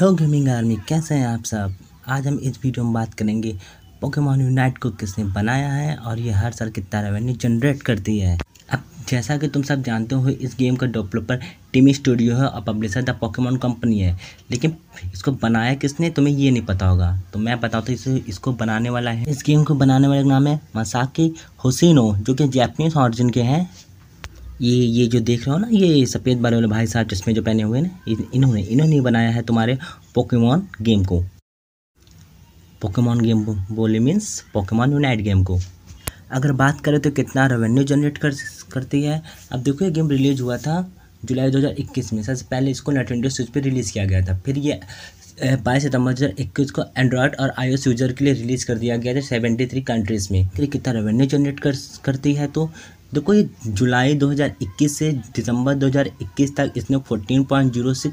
hello gaming army कैसे हैं आप सब आज हम इस वीडियो में बात करेंगे पोकेमॉन यूनाइट को किसने बनाया है और ये हर साल कितना रेवेन्यू जनरेट करती है अब जैसा कि तुम सब जानते हो इस गेम का डेवलपर टीमी स्टूडियो है और पब्लिशर द पोकेमॉन कंपनी है लेकिन इसको बनाया किसने तुम्हें ये नहीं पता होगा तो मैं बताता हूँ इसको बनाने वाला है इस गेम को बनाने वाले का नाम है मसाकी हुसैनो जो कि जैपनीज ऑरिजिन के हैं ये ये जो देख रहे हो ना ये सफ़ेद बाल वाले भाई साहब चश्मे जो पहने हुए ना इन्होंने इन्होंने बनाया है तुम्हारे पोकेमॉन गेम को पोकेमॉन गेम बोले मीन्स पोकेमॉन यूनाइट गेम को अगर बात करें तो कितना रेवेन्यू जनरेट कर करती है अब देखो ये गेम रिलीज़ हुआ था जुलाई 2021 में सबसे पहले इसको नटेंडो स्विच पर रिलीज़ किया गया था फिर ये बाईस सितंबर दो हज़ार इक्कीस को एंड्रॉयड और आई यूजर के लिए रिलीज़ कर दिया गया था सेवेंटी थ्री कंट्रीज़ में फिर कितना रेवेन्यू जनरेट कर करती है तो देखो ये जुलाई 2021 से दिसंबर 2021 तक इसने 14.06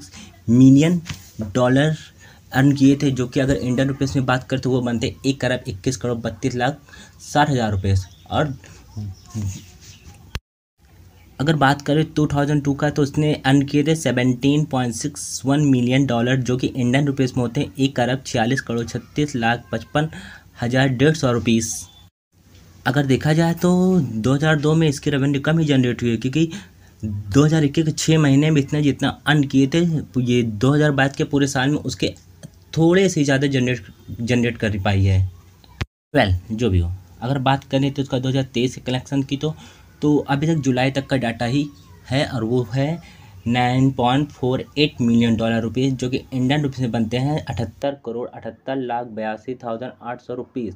मिलियन डॉलर अर्न किए थे जो कि अगर इंडियन रुपीस में बात करते तो वो बनते एक अरब इक्कीस करोड़ बत्तीस लाख साठ हज़ार रुपीस और अगर बात करें 2002 का तो उसने अर्न किए थे 17.61 मिलियन डॉलर जो कि इंडियन रुपीस में होते हैं एक अरब छियालीस करोड़ छत्तीस लाख पचपन हज़ार डेढ़ सौ रुपीस अगर देखा जाए तो 2002 में इसकी रेवेन्यू कम ही जनरेट हुई क्योंकि 2021 के छः महीने में इतना जितना अर्न किए थे ये 2022 के पूरे साल में उसके थोड़े से ज़्यादा जनरेट जनरेट कर पाई है वेल जो भी हो अगर बात करें तो उसका 2023 के कलेक्शन की तो तो अभी तक जुलाई तक का डाटा ही है और वो है 9.48 मिलियन डॉलर रुपीज़ जो कि इंडियन रुपीज़ में बनते हैं अठहत्तर करोड़ अठहत्तर लाख बयासी थाउजेंड आठ सौ रुपीज़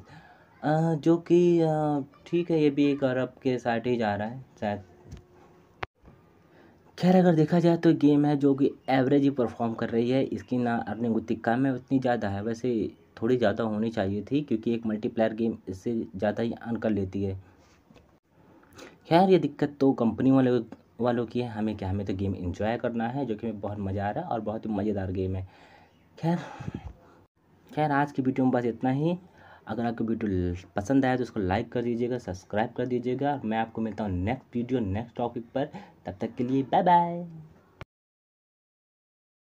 जो कि ठीक है ये भी एक अरब के साइड ही जा रहा है शायद खैर अगर देखा जाए तो गेम है जो कि एवरेज ही परफॉर्म कर रही है इसकी ना अर्निंग उतनी कम है उतनी ज़्यादा है वैसे थोड़ी ज़्यादा होनी चाहिए थी क्योंकि एक मल्टीप्लेयर गेम इससे ज़्यादा ही अर्न कर लेती है खैर ये दिक्कत तो कंपनी वाले वालों की है हमें क्या हमें तो गेम इन्जॉय करना है जो कि हमें बहुत मज़ा आ रहा है और बहुत ही मज़ेदार गेम है खैर खैर आज की वीडियो में बस इतना ही अगर आपको वीडियो पसंद आया तो उसको लाइक कर दीजिएगा सब्सक्राइब कर दीजिएगा मैं आपको मिलता हूँ नेक्स्ट वीडियो नेक्स्ट टॉपिक पर तब तक के लिए बाय बाय